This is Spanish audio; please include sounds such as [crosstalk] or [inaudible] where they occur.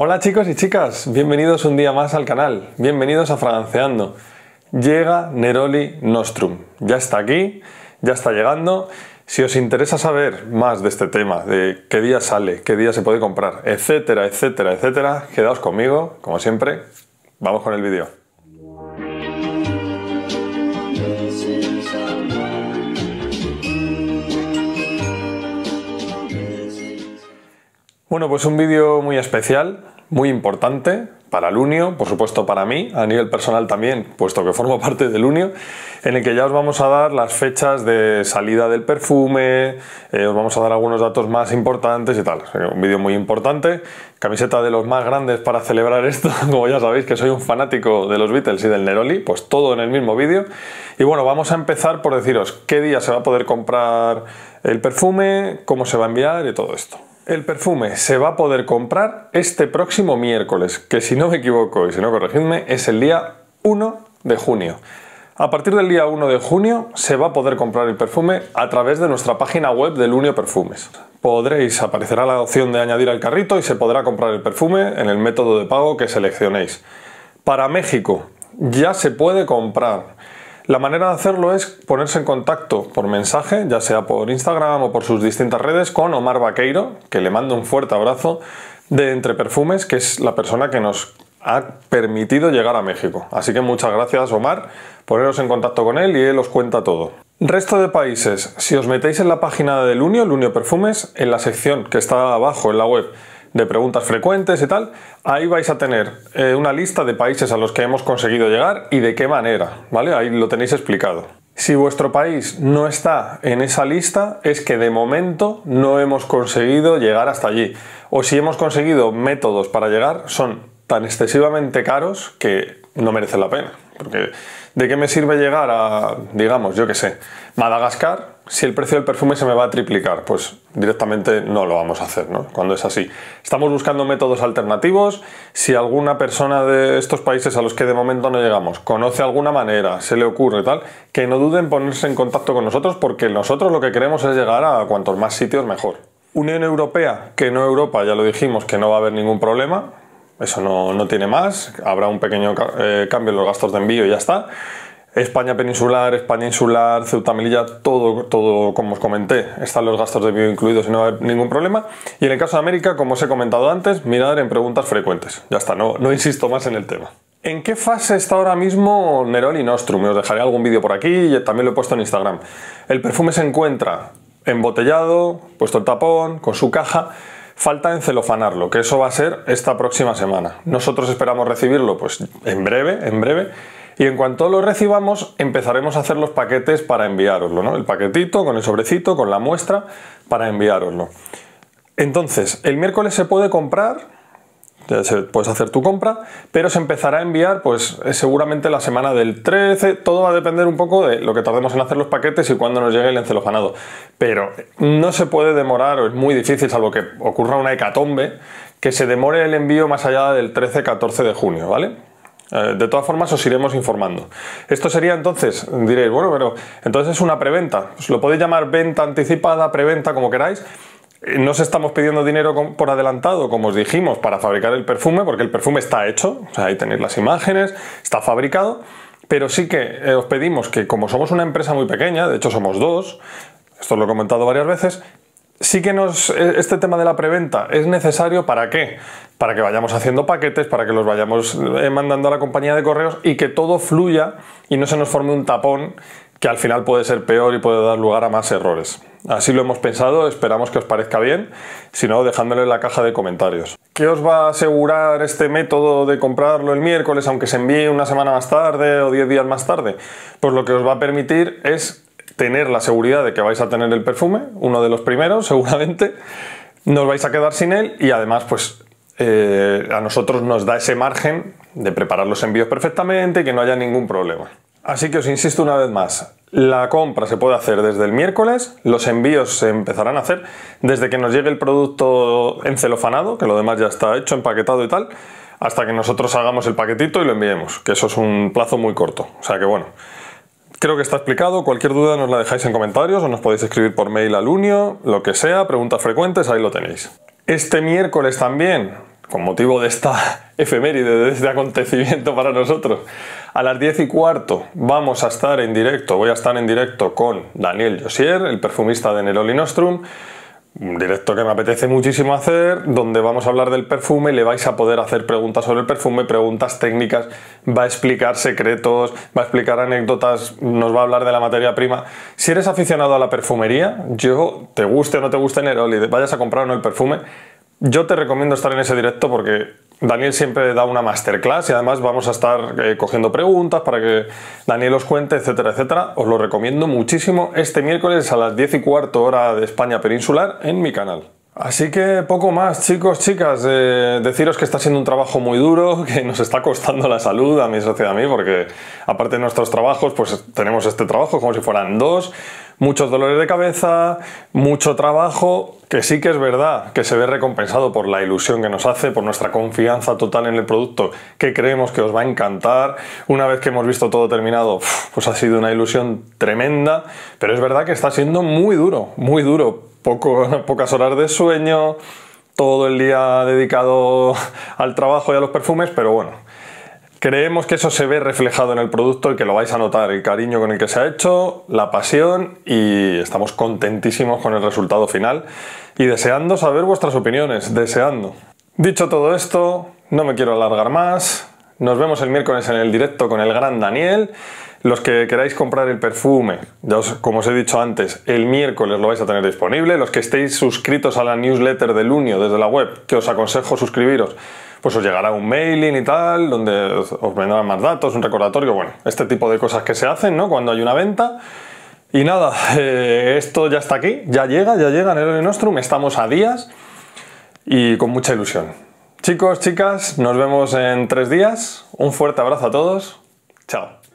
Hola chicos y chicas, bienvenidos un día más al canal, bienvenidos a Fraganceando. Llega Neroli Nostrum, ya está aquí, ya está llegando. Si os interesa saber más de este tema, de qué día sale, qué día se puede comprar, etcétera, etcétera, etcétera, quedaos conmigo, como siempre, vamos con el vídeo. Bueno, pues un vídeo muy especial, muy importante para Lunio, por supuesto para mí, a nivel personal también, puesto que formo [laughs] parte de Lunio, en el que ya os vamos a dar las fechas de salida del perfume, eh, os vamos a dar algunos datos más importantes y tal. Un vídeo muy importante, camiseta de los más grandes para celebrar esto, [laughs] como ya sabéis que soy un fanático de los Beatles y del Neroli, pues todo en el mismo vídeo. Y bueno, vamos a empezar por deciros qué día se va a poder comprar el perfume, cómo se va a enviar y todo esto. El perfume se va a poder comprar este próximo miércoles, que si no me equivoco y si no corregidme, es el día 1 de junio. A partir del día 1 de junio se va a poder comprar el perfume a través de nuestra página web de Lunio Perfumes. Podréis, aparecerá la opción de añadir al carrito y se podrá comprar el perfume en el método de pago que seleccionéis. Para México ya se puede comprar. La manera de hacerlo es ponerse en contacto por mensaje, ya sea por Instagram o por sus distintas redes, con Omar Vaqueiro, que le mando un fuerte abrazo, de Entre Perfumes, que es la persona que nos ha permitido llegar a México. Así que muchas gracias Omar, poneros en contacto con él y él os cuenta todo. Resto de países, si os metéis en la página del Unio, el Unio Perfumes, en la sección que está abajo en la web, de preguntas frecuentes y tal, ahí vais a tener eh, una lista de países a los que hemos conseguido llegar y de qué manera, ¿vale? Ahí lo tenéis explicado. Si vuestro país no está en esa lista, es que de momento no hemos conseguido llegar hasta allí. O si hemos conseguido métodos para llegar, son tan excesivamente caros que no merece la pena. Porque, ¿de qué me sirve llegar a, digamos, yo qué sé, Madagascar si el precio del perfume se me va a triplicar? Pues directamente no lo vamos a hacer, ¿no? Cuando es así. Estamos buscando métodos alternativos. Si alguna persona de estos países a los que de momento no llegamos conoce alguna manera, se le ocurre tal, que no duden en ponerse en contacto con nosotros porque nosotros lo que queremos es llegar a cuantos más sitios mejor. Unión Europea, que no Europa, ya lo dijimos, que no va a haber ningún problema eso no, no tiene más. Habrá un pequeño eh, cambio en los gastos de envío y ya está. España peninsular, España insular, Ceuta Melilla, todo, todo como os comenté, están los gastos de envío incluidos y no hay ningún problema. Y en el caso de América, como os he comentado antes, mirar en preguntas frecuentes. Ya está, no, no insisto más en el tema. ¿En qué fase está ahora mismo Neroli Nostrum? Os dejaré algún vídeo por aquí y también lo he puesto en Instagram. El perfume se encuentra embotellado, puesto el tapón, con su caja Falta encelofanarlo, que eso va a ser esta próxima semana. Nosotros esperamos recibirlo pues en breve, en breve. Y en cuanto lo recibamos, empezaremos a hacer los paquetes para enviároslo, ¿no? El paquetito con el sobrecito, con la muestra, para enviároslo. Entonces, el miércoles se puede comprar puedes hacer tu compra, pero se empezará a enviar pues eh, seguramente la semana del 13, todo va a depender un poco de lo que tardemos en hacer los paquetes y cuándo nos llegue el encelofanado, pero no se puede demorar o es muy difícil salvo que ocurra una hecatombe que se demore el envío más allá del 13-14 de junio, ¿vale? Eh, de todas formas, os iremos informando. Esto sería entonces, diréis, bueno, pero entonces es una preventa. Pues lo podéis llamar venta anticipada, preventa, como queráis, no os estamos pidiendo dinero por adelantado, como os dijimos, para fabricar el perfume, porque el perfume está hecho, o sea, ahí tenéis las imágenes, está fabricado, pero sí que eh, os pedimos que como somos una empresa muy pequeña, de hecho somos dos, esto lo he comentado varias veces, sí que nos, eh, este tema de la preventa es necesario para qué? Para que vayamos haciendo paquetes, para que los vayamos eh, mandando a la compañía de correos y que todo fluya y no se nos forme un tapón que al final puede ser peor y puede dar lugar a más errores. Así lo hemos pensado, esperamos que os parezca bien, si no dejándolo en la caja de comentarios. ¿Qué os va a asegurar este método de comprarlo el miércoles aunque se envíe una semana más tarde o diez días más tarde? Pues lo que os va a permitir es tener la seguridad de que vais a tener el perfume, uno de los primeros [laughs] seguramente, no os vais a quedar sin él y además pues eh, a nosotros nos da ese margen de preparar los envíos perfectamente y que no haya ningún problema. Así que os insisto una vez más, la compra se puede hacer desde el miércoles, los envíos se empezarán a hacer desde que nos llegue el producto encelofanado, que lo demás ya está hecho, empaquetado y tal, hasta que nosotros hagamos el paquetito y lo enviemos, que eso es un plazo muy corto. O sea que bueno, creo que está explicado, cualquier duda nos la dejáis en comentarios o nos podéis escribir por mail al unio, lo que sea, preguntas frecuentes, ahí lo tenéis. Este miércoles también con motivo de esta [laughs] efeméride, de este acontecimiento para nosotros. A las 10 y cuarto vamos a estar en directo, voy a estar en directo con Daniel Josier, el perfumista de Neroli Nostrum. Un directo que me apetece muchísimo hacer, donde vamos a hablar del perfume, le vais a poder hacer preguntas sobre el perfume, preguntas técnicas, va a explicar secretos, va a explicar anécdotas, nos va a hablar de la materia prima. Si eres aficionado a la perfumería, yo, te guste o no te guste Neroli, vayas a comprar o no el perfume, yo te recomiendo estar en ese directo porque Daniel siempre da una masterclass y además vamos a estar eh, cogiendo preguntas para que Daniel os cuente, etcétera, etcétera. Os lo recomiendo muchísimo este miércoles a las 10 y cuarto hora de España Peninsular en mi canal. Así que poco más, chicos, chicas. Eh, deciros que está siendo un trabajo muy duro, [laughs] que nos está costando la salud a mi sociedad, a mí, porque aparte de nuestros trabajos, pues tenemos este trabajo como si fueran dos muchos dolores de cabeza, mucho trabajo, que sí que es verdad que se ve recompensado por la ilusión que nos hace, por nuestra confianza total en el producto que creemos que os va a encantar. Una vez que hemos visto todo terminado, pues ha sido una ilusión tremenda, pero es verdad que está siendo muy duro, muy duro. Poco, [laughs] pocas horas de sueño, todo el día dedicado al trabajo y a los perfumes, pero bueno, Creemos que eso se ve reflejado en el producto y que lo vais a notar, el cariño con el que se ha hecho, la pasión y estamos contentísimos con el resultado final y deseando saber vuestras opiniones, deseando. Dicho todo esto, no me quiero alargar más, nos vemos el miércoles en el directo con el gran Daniel. Los que queráis comprar el perfume, ya como os he dicho antes, el miércoles lo vais a tener disponible. Los que estéis suscritos a la newsletter del UNIO desde la web, que os aconsejo suscribiros, pues os llegará un mailing y tal, donde os vendrán más datos, un recordatorio, bueno, este tipo de cosas que se hacen, ¿no? Cuando hay una venta. Y nada, eh, esto ya está aquí, ya llega, ya llega en el Nostrum, estamos a días y con mucha ilusión. Chicos, chicas, nos vemos en tres días. Un fuerte abrazo a todos. Chao.